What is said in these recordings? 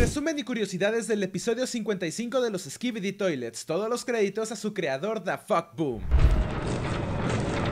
Resumen y curiosidades del episodio 55 de los Skibidi Toilets. Todos los créditos a su creador, The Fuck Boom.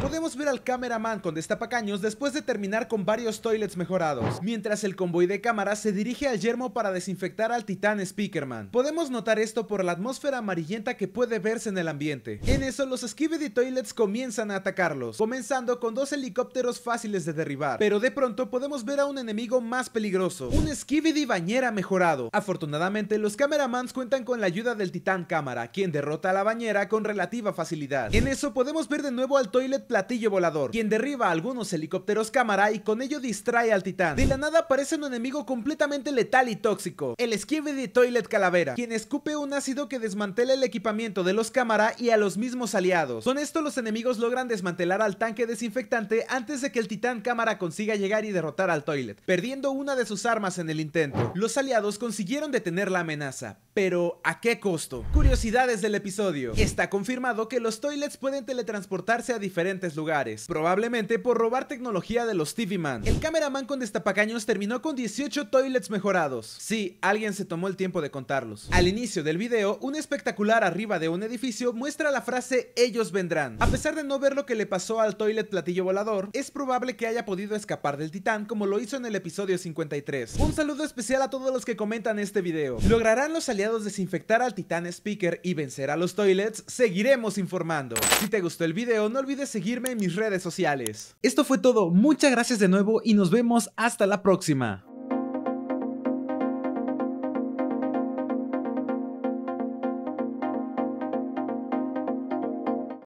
Podemos ver al cameraman con destapacaños después de terminar con varios toilets mejorados, mientras el convoy de cámaras se dirige al yermo para desinfectar al titán Speakerman. Podemos notar esto por la atmósfera amarillenta que puede verse en el ambiente. En eso los Skibidi Toilets comienzan a atacarlos, comenzando con dos helicópteros fáciles de derribar, pero de pronto podemos ver a un enemigo más peligroso, un Skibidi bañera mejorado. Afortunadamente los cameramans cuentan con la ayuda del titán cámara, quien derrota a la bañera con relativa facilidad. En eso podemos ver de nuevo al Toilet platillo volador, quien derriba algunos helicópteros cámara y con ello distrae al titán. De la nada aparece un enemigo completamente letal y tóxico, el esquive de Toilet Calavera, quien escupe un ácido que desmantela el equipamiento de los cámara y a los mismos aliados. Con esto los enemigos logran desmantelar al tanque desinfectante antes de que el titán cámara consiga llegar y derrotar al Toilet, perdiendo una de sus armas en el intento. Los aliados consiguieron detener la amenaza, pero ¿a qué costo? Curiosidades del episodio. Está confirmado que los Toilets pueden teletransportarse a diferentes lugares, probablemente por robar tecnología de los TV Man. El cameraman con destapacaños terminó con 18 toilets mejorados. Sí, alguien se tomó el tiempo de contarlos. Al inicio del video, un espectacular arriba de un edificio muestra la frase ellos vendrán. A pesar de no ver lo que le pasó al toilet platillo volador, es probable que haya podido escapar del titán como lo hizo en el episodio 53. Un saludo especial a todos los que comentan este video. ¿Lograrán los aliados desinfectar al titán speaker y vencer a los toilets? Seguiremos informando. Si te gustó el video, no olvides seguir en mis redes sociales. Esto fue todo, muchas gracias de nuevo y nos vemos hasta la próxima.